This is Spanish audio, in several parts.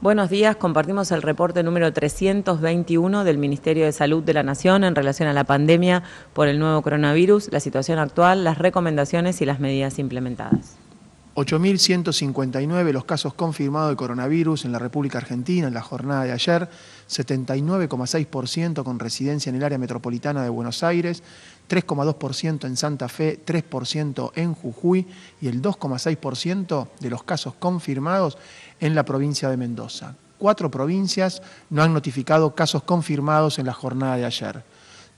Buenos días, compartimos el reporte número 321 del Ministerio de Salud de la Nación en relación a la pandemia por el nuevo coronavirus, la situación actual, las recomendaciones y las medidas implementadas. 8.159 los casos confirmados de coronavirus en la República Argentina en la jornada de ayer, 79,6% con residencia en el área metropolitana de Buenos Aires, 3,2% en Santa Fe, 3% en Jujuy y el 2,6% de los casos confirmados en la provincia de Mendoza. Cuatro provincias no han notificado casos confirmados en la jornada de ayer.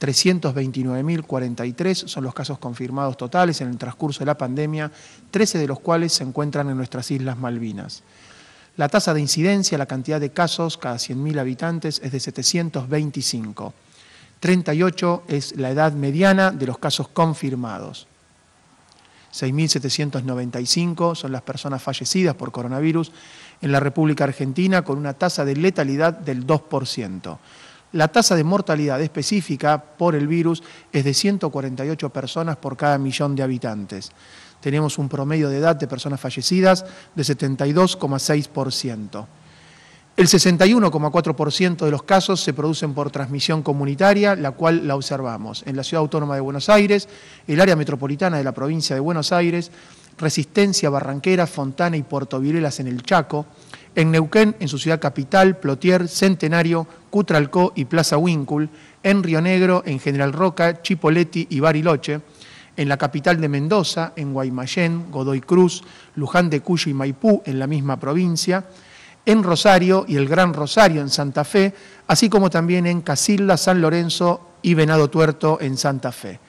329.043 son los casos confirmados totales en el transcurso de la pandemia, 13 de los cuales se encuentran en nuestras Islas Malvinas. La tasa de incidencia, la cantidad de casos cada 100.000 habitantes, es de 725. 38 es la edad mediana de los casos confirmados. 6.795 son las personas fallecidas por coronavirus en la República Argentina con una tasa de letalidad del 2%. La tasa de mortalidad específica por el virus es de 148 personas por cada millón de habitantes. Tenemos un promedio de edad de personas fallecidas de 72,6%. El 61,4% de los casos se producen por transmisión comunitaria, la cual la observamos en la Ciudad Autónoma de Buenos Aires, el área metropolitana de la provincia de Buenos Aires, Resistencia, Barranquera, Fontana y Puerto Virelas en el Chaco, en Neuquén, en su ciudad capital, Plotier, Centenario, Cutralcó y Plaza Huíncul, en Río Negro, en General Roca, Chipoleti y Bariloche, en la capital de Mendoza, en Guaymallén, Godoy Cruz, Luján de Cuyo y Maipú, en la misma provincia, en Rosario y el Gran Rosario en Santa Fe, así como también en Casilda, San Lorenzo y Venado Tuerto en Santa Fe.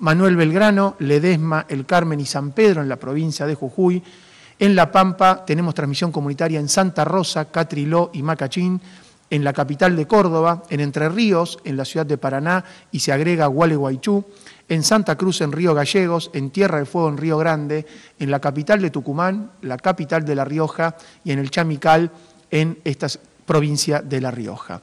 Manuel Belgrano, Ledesma, El Carmen y San Pedro en la provincia de Jujuy. En La Pampa tenemos transmisión comunitaria en Santa Rosa, Catriló y Macachín. En la capital de Córdoba, en Entre Ríos, en la ciudad de Paraná y se agrega Gualeguaychú en Santa Cruz, en Río Gallegos, en Tierra del Fuego, en Río Grande, en la capital de Tucumán, la capital de La Rioja y en el Chamical, en esta provincia de La Rioja.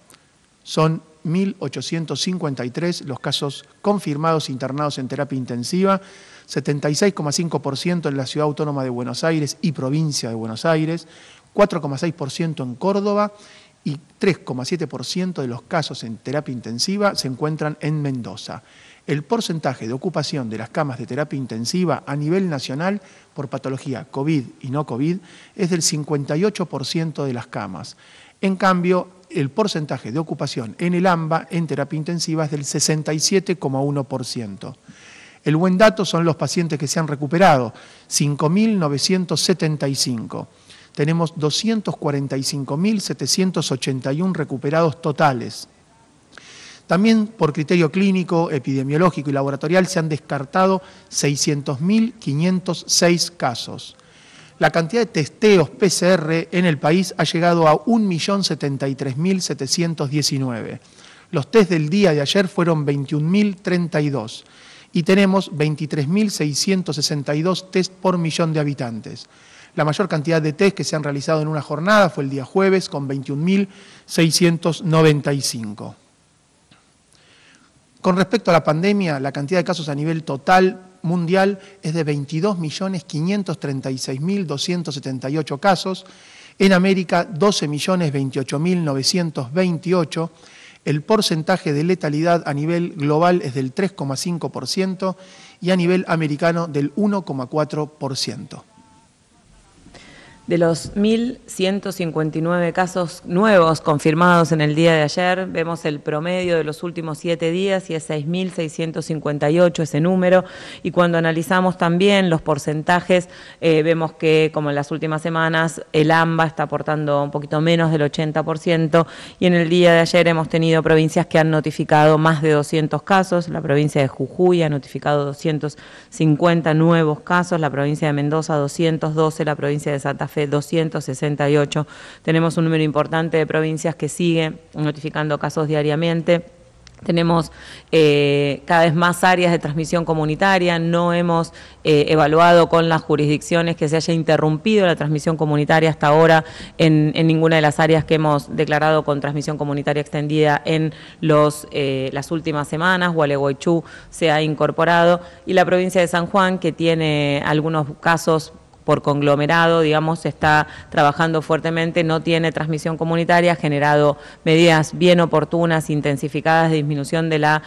Son 1.853 los casos confirmados internados en terapia intensiva, 76,5% en la Ciudad Autónoma de Buenos Aires y provincia de Buenos Aires, 4,6% en Córdoba y 3,7% de los casos en terapia intensiva se encuentran en Mendoza. El porcentaje de ocupación de las camas de terapia intensiva a nivel nacional por patología COVID y no COVID es del 58% de las camas. En cambio, el porcentaje de ocupación en el AMBA en terapia intensiva es del 67,1%. El buen dato son los pacientes que se han recuperado, 5.975 tenemos 245.781 recuperados totales. También por criterio clínico, epidemiológico y laboratorial se han descartado 600.506 casos. La cantidad de testeos PCR en el país ha llegado a 1.073.719. Los test del día de ayer fueron 21.032 y tenemos 23.662 test por millón de habitantes. La mayor cantidad de test que se han realizado en una jornada fue el día jueves, con 21.695. Con respecto a la pandemia, la cantidad de casos a nivel total mundial es de 22.536.278 casos, en América 12.028.928, el porcentaje de letalidad a nivel global es del 3,5% y a nivel americano del 1,4%. De los 1.159 casos nuevos confirmados en el día de ayer, vemos el promedio de los últimos siete días y es 6.658 ese número. Y cuando analizamos también los porcentajes, eh, vemos que, como en las últimas semanas, el AMBA está aportando un poquito menos del 80%. Y en el día de ayer hemos tenido provincias que han notificado más de 200 casos. La provincia de Jujuy ha notificado 250 nuevos casos, la provincia de Mendoza 212, la provincia de Santa Fe 268. Tenemos un número importante de provincias que sigue notificando casos diariamente. Tenemos cada vez más áreas de transmisión comunitaria, no hemos evaluado con las jurisdicciones que se haya interrumpido la transmisión comunitaria hasta ahora en, ninguna de las áreas que hemos declarado con transmisión comunitaria extendida en las últimas semanas. Gualeguaychú se ha incorporado y la provincia de San Juan, que tiene algunos casos por conglomerado, digamos, está trabajando fuertemente, no tiene transmisión comunitaria, ha generado medidas bien oportunas, intensificadas de disminución de la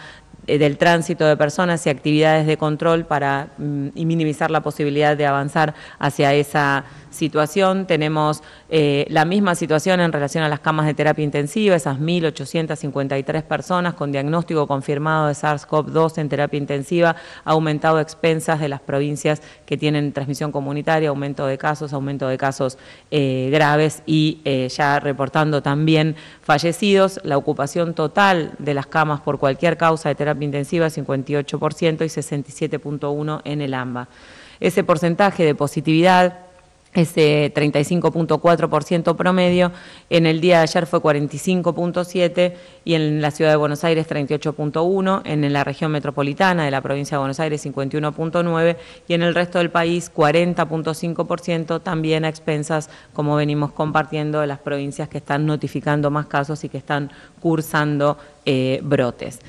eh, del tránsito de personas y actividades de control para mm, minimizar la posibilidad de avanzar hacia esa situación. Tenemos eh, la misma situación en relación a las camas de terapia intensiva, esas 1.853 personas con diagnóstico confirmado de SARS-CoV-2 en terapia intensiva, ha aumentado expensas de las provincias que tienen transmisión comunitaria, aumento de casos, aumento de casos eh, graves y ya reportando también fallecidos. La ocupación total de las camas por cualquier causa de terapia intensiva, 58% y 67.1% en el AMBA. Ese porcentaje de positividad ese 35.4% promedio, en el día de ayer fue 45.7% y en la ciudad de Buenos Aires 38.1%, en la región metropolitana de la provincia de Buenos Aires 51.9% y en el resto del país 40.5%, también a expensas, como venimos compartiendo, de las provincias que están notificando más casos y que están cursando eh, brotes.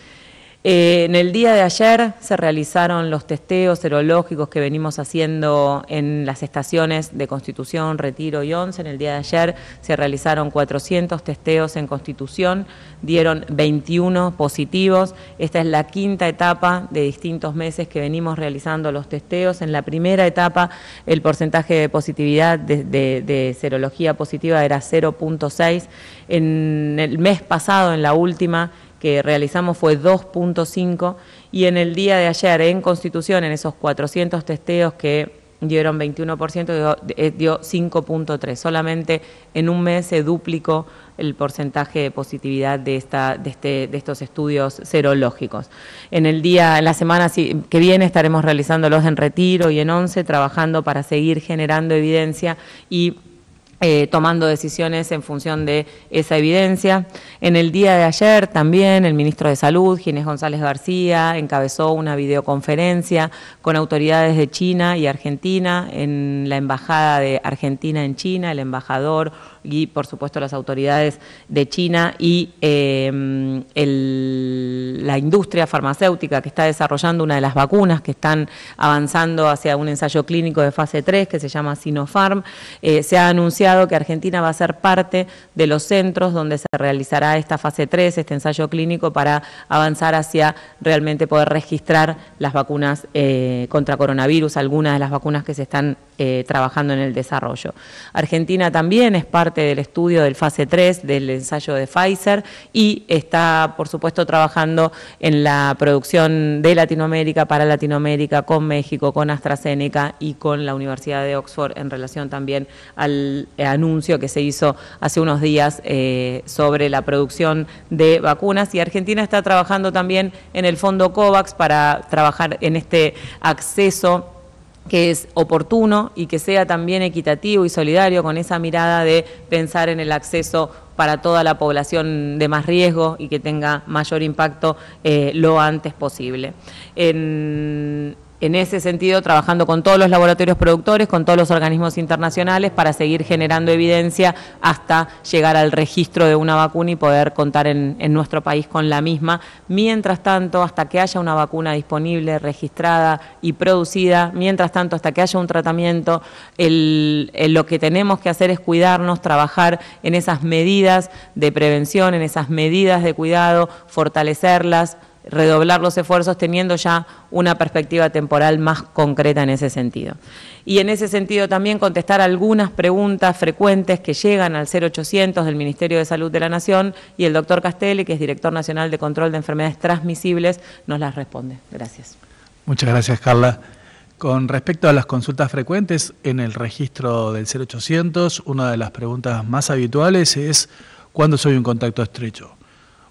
Eh, en el día de ayer se realizaron los testeos serológicos que venimos haciendo en las estaciones de Constitución, Retiro y Once. En el día de ayer se realizaron 400 testeos en Constitución, dieron 21 positivos. Esta es la quinta etapa de distintos meses que venimos realizando los testeos. En la primera etapa el porcentaje de positividad de serología positiva era 0.6. En el mes pasado, en la última, que realizamos fue 2.5 y en el día de ayer en Constitución, en esos 400 testeos que dieron 21%, dio, 5.3. Eh, Solamente en un mes se duplicó el porcentaje de positividad de, esta, de, este, de estos estudios serológicos. En el día, en la semana que viene estaremos realizándolos en Retiro y en Once, trabajando para seguir generando evidencia y eh, tomando decisiones en función de esa evidencia. En el día de ayer también el ministro de Salud, Ginés González García, encabezó una videoconferencia con autoridades de China y Argentina en la Embajada de Argentina en China, el embajador y por supuesto las autoridades de China y em, la industria farmacéutica que está desarrollando una de las vacunas que están avanzando hacia un ensayo clínico de fase 3 que se llama Sinopharm, eh, se ha anunciado que Argentina va a ser parte de los centros donde se realizará esta fase 3, este ensayo clínico para avanzar hacia realmente poder registrar las vacunas eh, contra coronavirus, algunas de las vacunas que se están eh, trabajando en el desarrollo. Argentina también es parte del estudio del fase 3 del ensayo de Pfizer y está, por supuesto, trabajando en la producción de Latinoamérica, para Latinoamérica, con México, con AstraZeneca y con la Universidad de Oxford en relación también al anuncio que se hizo hace unos días eh, sobre la producción de vacunas. Y Argentina está trabajando también en el fondo COVAX para trabajar en este acceso que es oportuno y que sea también equitativo y solidario con esa mirada de pensar en el acceso para toda la población de más riesgo y que tenga mayor impacto eh, lo antes posible en ese sentido trabajando con todos los laboratorios productores, con todos los organismos internacionales para seguir generando evidencia hasta llegar al registro de una vacuna y poder contar en, nuestro país con la misma. Mientras tanto, hasta que haya una vacuna disponible, registrada y producida, mientras tanto, hasta que haya un tratamiento, lo que tenemos que hacer es cuidarnos, trabajar en esas medidas de prevención, en esas medidas de cuidado, fortalecerlas redoblar los esfuerzos teniendo ya una perspectiva temporal más concreta en ese sentido. Y en ese sentido también contestar algunas preguntas frecuentes que llegan al 0800 del Ministerio de Salud de la Nación y el doctor Castelli, que es director nacional de control de enfermedades transmisibles, nos las responde. Gracias. Muchas gracias, Carla. Con respecto a las consultas frecuentes en el registro del 0800, una de las preguntas más habituales es ¿cuándo soy un contacto estrecho?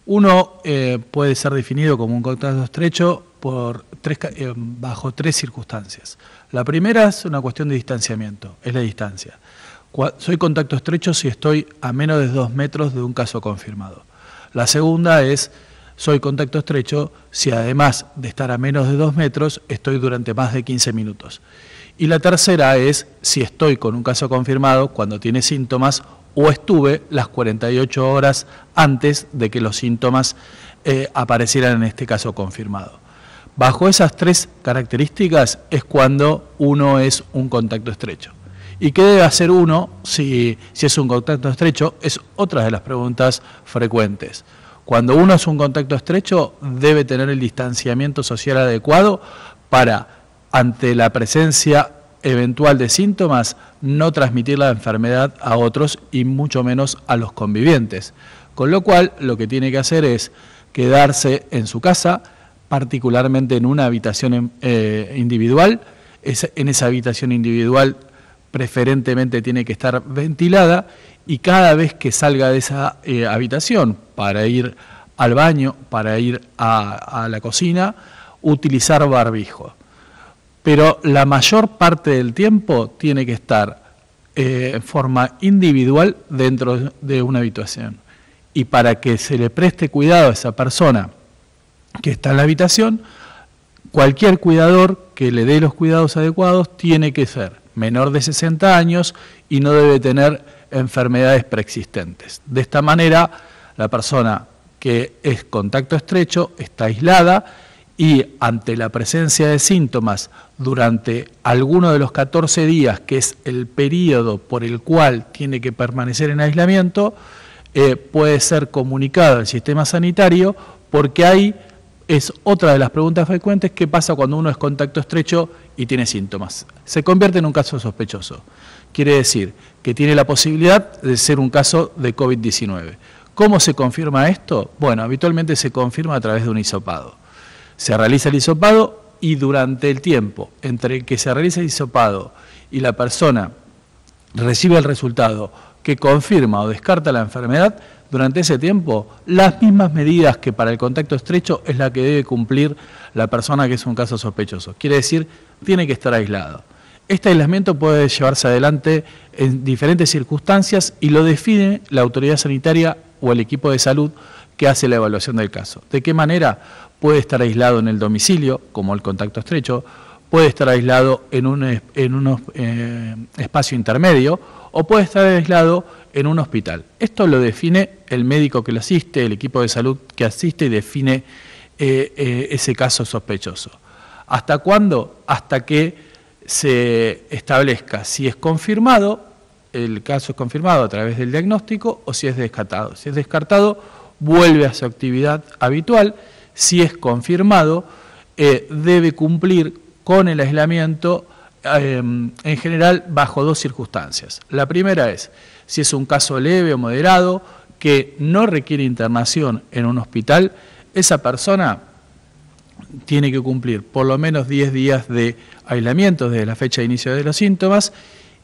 Uno eh, puede ser definido como un contacto estrecho por tres, eh, bajo tres circunstancias. La primera es una cuestión de distanciamiento, es la distancia. soy contacto estrecho si estoy a menos de dos metros de un caso confirmado. La segunda es soy contacto estrecho si además de estar a menos de dos metros estoy durante más de 15 minutos. Y la tercera es si estoy con un caso confirmado cuando tiene síntomas o estuve las 48 horas antes de que los síntomas eh, aparecieran en este caso confirmado. Bajo esas tres características es cuando uno es un contacto estrecho. ¿Y qué debe hacer uno si, si es un contacto estrecho? Es otra de las preguntas frecuentes. Cuando uno es un contacto estrecho, debe tener el distanciamiento social adecuado para, ante la presencia eventual de síntomas, no transmitir la enfermedad a otros y mucho menos a los convivientes. Con lo cual, lo que tiene que hacer es quedarse en su casa, particularmente en una habitación em, eh, individual. Es, en esa habitación individual preferentemente tiene que estar ventilada y cada vez que salga de esa eh, habitación para ir al baño, para ir a, a la cocina, utilizar barbijo pero la mayor parte del tiempo tiene que estar eh, en forma individual dentro de una habitación. Y para que se le preste cuidado a esa persona que está en la habitación, cualquier cuidador que le dé los cuidados adecuados tiene que ser menor de 60 años y no debe tener enfermedades preexistentes. De esta manera, la persona que es contacto estrecho está aislada, y ante la presencia de síntomas durante alguno de los 14 días, que es el periodo por el cual tiene que permanecer en aislamiento, eh, puede ser comunicado al sistema sanitario porque ahí es otra de las preguntas frecuentes, ¿qué pasa cuando uno es contacto estrecho y tiene síntomas? Se convierte en un caso sospechoso. Quiere decir que tiene la posibilidad de ser un caso de COVID-19. ¿Cómo se confirma esto? Bueno, habitualmente se confirma a través de un hisopado. Se realiza el hisopado y durante el tiempo entre que se realiza el hisopado y la persona recibe el resultado que confirma o descarta la enfermedad, durante ese tiempo las mismas medidas que para el contacto estrecho es la que debe cumplir la persona que es un caso sospechoso. Quiere decir, tiene que estar aislado. Este aislamiento puede llevarse adelante en diferentes circunstancias y lo define la autoridad sanitaria o el equipo de salud Qué hace la evaluación del caso. ¿De qué manera? Puede estar aislado en el domicilio, como el contacto estrecho, puede estar aislado en un, eh, espacio intermedio o puede estar aislado en un hospital. Esto lo define el médico que lo asiste, el equipo de salud que asiste y define eh, eh, ese caso sospechoso. ¿Hasta cuándo? Hasta que se establezca si es confirmado, el caso es confirmado a través del diagnóstico o si es descartado. Si es descartado, vuelve a su actividad habitual, si es confirmado, eh, debe cumplir con el aislamiento eh, en general bajo dos circunstancias. La primera es si es un caso leve o moderado que no requiere internación en un hospital, esa persona tiene que cumplir por lo menos 10 días de aislamiento desde la fecha de inicio de los síntomas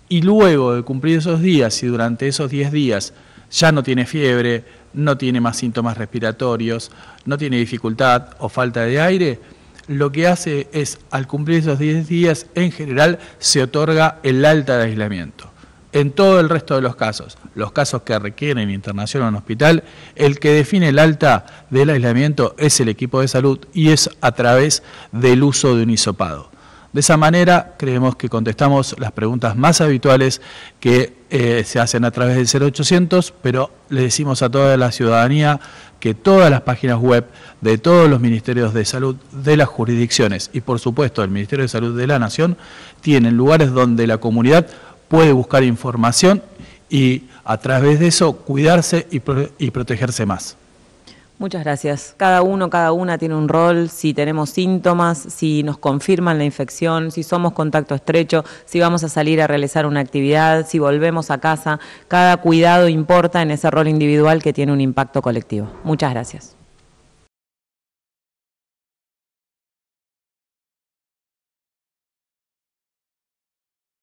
y luego de cumplir esos días, y durante esos 10 días ya no tiene fiebre, no tiene más síntomas respiratorios, no tiene dificultad o falta de aire, lo que hace es, al cumplir esos 10 días, en general se otorga el alta de aislamiento. En todo el resto de los casos, los casos que requieren internación en hospital, el que define el alta del aislamiento es el equipo de salud y es a través del uso de un hisopado. De esa manera creemos que contestamos las preguntas más habituales que eh, se hacen a través del 0800, pero le decimos a toda la ciudadanía que todas las páginas web de todos los ministerios de salud de las jurisdicciones y por supuesto el Ministerio de Salud de la Nación tienen lugares donde la comunidad puede buscar información y a través de eso cuidarse y protegerse más. Muchas gracias. Cada uno, cada una tiene un rol. Si tenemos síntomas, si nos confirman la infección, si somos contacto estrecho, si vamos a salir a realizar una actividad, si volvemos a casa, cada cuidado importa en ese rol individual que tiene un impacto colectivo. Muchas gracias.